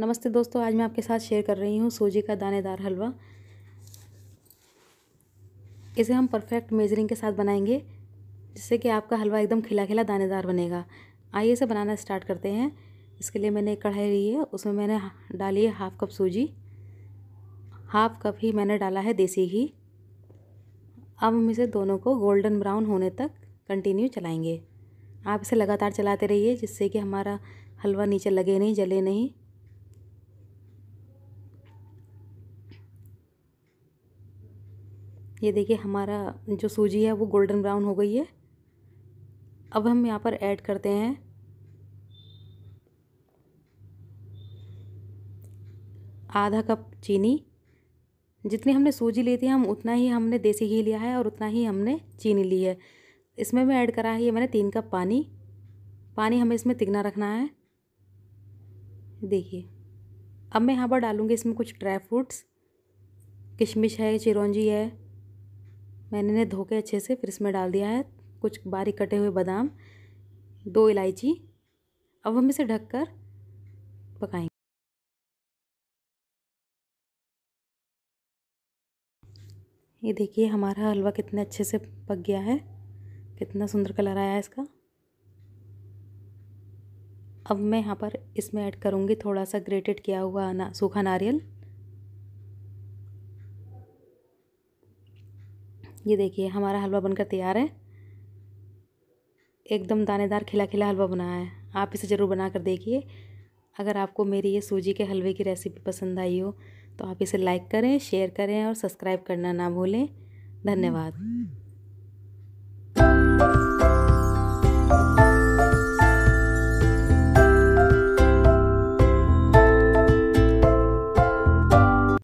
नमस्ते दोस्तों आज मैं आपके साथ शेयर कर रही हूँ सूजी का दानेदार हलवा इसे हम परफेक्ट मेजरिंग के साथ बनाएंगे जिससे कि आपका हलवा एकदम खिला खिला दानेदार बनेगा आइए इसे बनाना स्टार्ट करते हैं इसके लिए मैंने कढ़ाई ली है उसमें मैंने डाली है हाफ़ कप सूजी हाफ़ कप ही मैंने डाला है देसी घी अब हम इसे दोनों को गोल्डन ब्राउन होने तक कंटिन्यू चलाएंगे आप इसे लगातार चलाते रहिए जिससे कि हमारा हलवा नीचे लगे नहीं जले नहीं ये देखिए हमारा जो सूजी है वो गोल्डन ब्राउन हो गई है अब हम यहाँ पर ऐड करते हैं आधा कप चीनी जितनी हमने सूजी ली थी हम उतना ही हमने देसी घी लिया है और उतना ही हमने चीनी ली है इसमें मैं ऐड करा है ये मैंने तीन कप पानी पानी हमें इसमें तिगना रखना है देखिए अब मैं यहाँ पर डालूँगी इसमें कुछ ड्राई फ्रूट्स किशमिश है चिरौंजी है मैंने इन्हें धो के अच्छे से फिर इसमें डाल दिया है कुछ बारीक कटे हुए बादाम दो इलायची अब हम इसे ढककर पकाएंगे ये देखिए हमारा हलवा कितने अच्छे से पक गया है कितना सुंदर कलर आया है इसका अब मैं यहाँ पर इसमें ऐड करूँगी थोड़ा सा ग्रेटेड किया हुआ ना सूखा नारियल ये देखिए हमारा हलवा बनकर तैयार है एकदम दानेदार खिला खिला हलवा बना है आप इसे ज़रूर बना कर देखिए अगर आपको मेरी ये सूजी के हलवे की रेसिपी पसंद आई हो तो आप इसे लाइक करें शेयर करें और सब्सक्राइब करना ना भूलें धन्यवाद